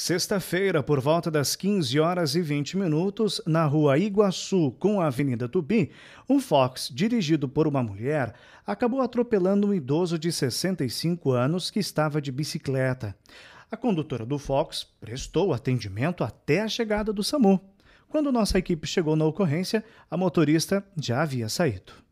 Sexta-feira, por volta das 15 horas e 20 minutos, na rua Iguaçu, com a Avenida Tubi, um Fox dirigido por uma mulher acabou atropelando um idoso de 65 anos que estava de bicicleta. A condutora do Fox prestou atendimento até a chegada do SAMU. Quando nossa equipe chegou na ocorrência, a motorista já havia saído.